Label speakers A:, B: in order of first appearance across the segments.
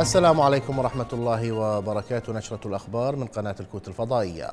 A: السلام عليكم ورحمة الله وبركاته نشرة الأخبار من قناة الكوت الفضائية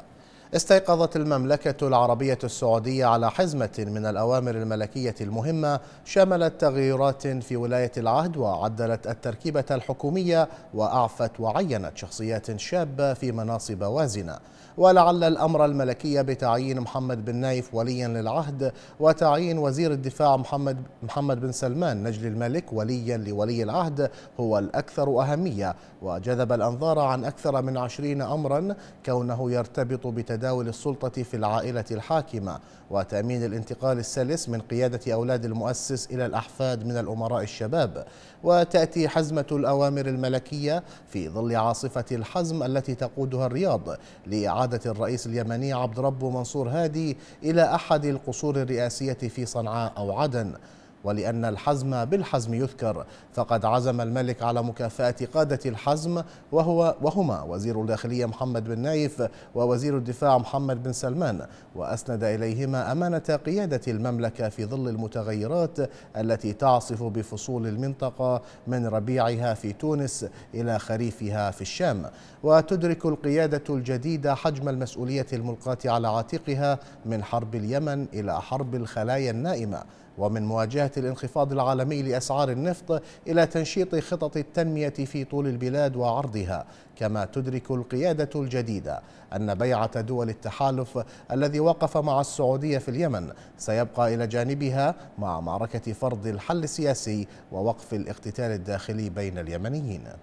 A: استيقظت المملكة العربية السعودية على حزمة من الأوامر الملكية المهمة شملت تغييرات في ولاية العهد وعدلت التركيبة الحكومية وأعفت وعينت شخصيات شابة في مناصب وازنة ولعل الأمر الملكي بتعيين محمد بن نايف وليا للعهد وتعيين وزير الدفاع محمد, محمد بن سلمان نجل الملك وليا لولي العهد هو الأكثر أهمية وجذب الأنظار عن أكثر من عشرين أمرا كونه يرتبط بتدريب تداول السلطة في العائلة الحاكمة وتأمين الانتقال السلس من قيادة أولاد المؤسس إلى الأحفاد من الأمراء الشباب وتأتي حزمة الأوامر الملكية في ظل عاصفة الحزم التي تقودها الرياض لإعادة الرئيس اليمني عبد رب منصور هادي إلى أحد القصور الرئاسية في صنعاء أو عدن ولأن الحزم بالحزم يذكر فقد عزم الملك على مكافأة قادة الحزم وهو وهما وزير الداخلية محمد بن نايف ووزير الدفاع محمد بن سلمان وأسند إليهما أمانة قيادة المملكة في ظل المتغيرات التي تعصف بفصول المنطقة من ربيعها في تونس إلى خريفها في الشام وتدرك القيادة الجديدة حجم المسؤولية الملقاة على عاتقها من حرب اليمن إلى حرب الخلايا النائمة ومن مواجهة الانخفاض العالمي لأسعار النفط إلى تنشيط خطط التنمية في طول البلاد وعرضها كما تدرك القيادة الجديدة أن بيعة دول التحالف الذي وقف مع السعودية في اليمن سيبقى إلى جانبها مع معركة فرض الحل السياسي ووقف الاقتتال الداخلي بين اليمنيين